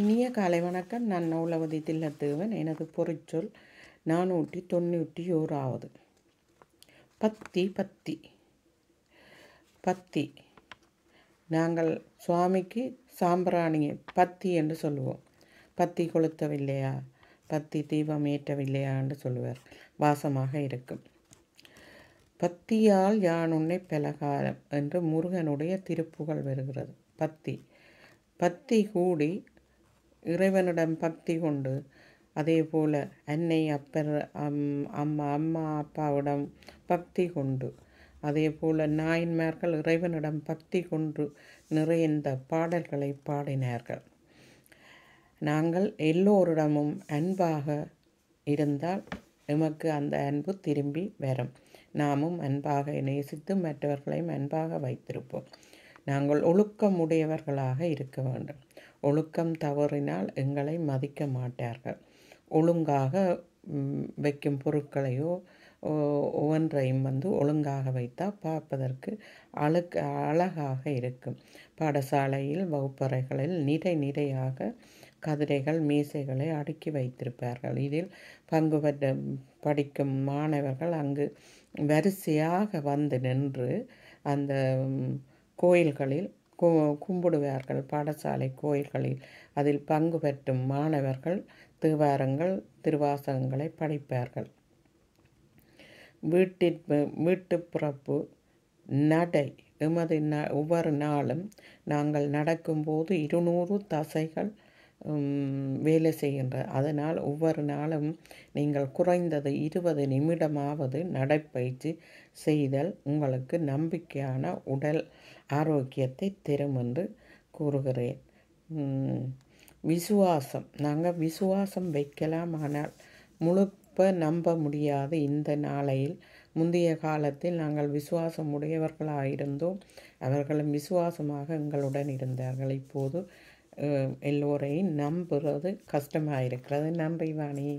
இனிய காலை வணக்கம் நான் நூலவதி தில்லத்தேவன் எனது பொறிச்சொல் நானூற்றி தொண்ணூற்றி ஓராவது பத்தி பத்தி பத்தி நாங்கள் சுவாமிக்கு சாம்பிராணியை பத்தி என்று சொல்லுவோம் பத்தி கொளுத்தவில்லையா பத்தி தீபம் ஏற்றவில்லையா என்று சொல்லுவார் வாசமாக இருக்கும் பத்தியால் யான் உன்னை பலகாரம் என்று முருகனுடைய திருப்புகழ் வருகிறது பத்தி பத்தி கூடி இறைவனிடம் பக்தி கொண்டு அதே போல் அன்னை அப்பர் அம் அம்மா அம்மா அப்பாவிடம் பக்தி கொண்டு அதே போல் நாயன்மார்கள் இறைவனிடம் பக்தி கொண்டு நிறைந்த பாடல்களை பாடினார்கள் நாங்கள் எல்லோரிடமும் அன்பாக இருந்தால் எமக்கு அந்த அன்பு திரும்பி வரும் நாமும் அன்பாக நேசித்து மற்றவர்களையும் அன்பாக வைத்திருப்போம் நாங்கள் ஒழுக்கமுடையவர்களாக இருக்க வேண்டும் ஒழுக்கம் தவறினால் எங்களை மதிக்க மாட்டார்கள் ஒழுங்காக வைக்கும் பொருட்களையோ ஒவ்வொன்றையும் வந்து ஒழுங்காக வைத்தால் பார்ப்பதற்கு அழுக்க அழகாக இருக்கும் பாடசாலையில் வகுப்பறைகளில் நிறை நிறையாக கதிரைகள் மீசைகளை அடுக்கி வைத்திருப்பார்கள் இதில் பங்கு படிக்கும் மாணவர்கள் அங்கு வரிசையாக வந்து நின்று அந்த கோயில்களில் கும்பிடுவார்கள் பாடசாலை கோயில்களில் அதில் பங்கு பெற்றும் மாணவர்கள் தேவாரங்கள் திருவாசகங்களை படிப்பார்கள் வீட்டு பிறப்பு நடை எமது ந ஒவ்வொரு நாளும் நாங்கள் நடக்கும்போது இருநூறு தசைகள் வேலை செய்கின்ற அதனால் ஒவ்வொரு நாளும் நீங்கள் குறைந்தது இருபது நிமிடமாவது நடைப்பயிற்சி செய்தல் உங்களுக்கு நம்பிக்கையான உடல் ஆரோக்கியத்தை தரும் என்று கூறுகிறேன் விசுவாசம் நாங்கள் விசுவாசம் வைக்கலாம் ஆனால் முழுப்ப நம்ப முடியாது இந்த நாளையில் முந்தைய காலத்தில் நாங்கள் விசுவாசம் உடையவர்களாக இருந்தோம் அவர்களும் விசுவாசமாக எங்களுடன் இருந்தார்கள் இப்போது எல்லோரையும் நம்புறது கஷ்டமாக இருக்கிறது நம்பி வாணி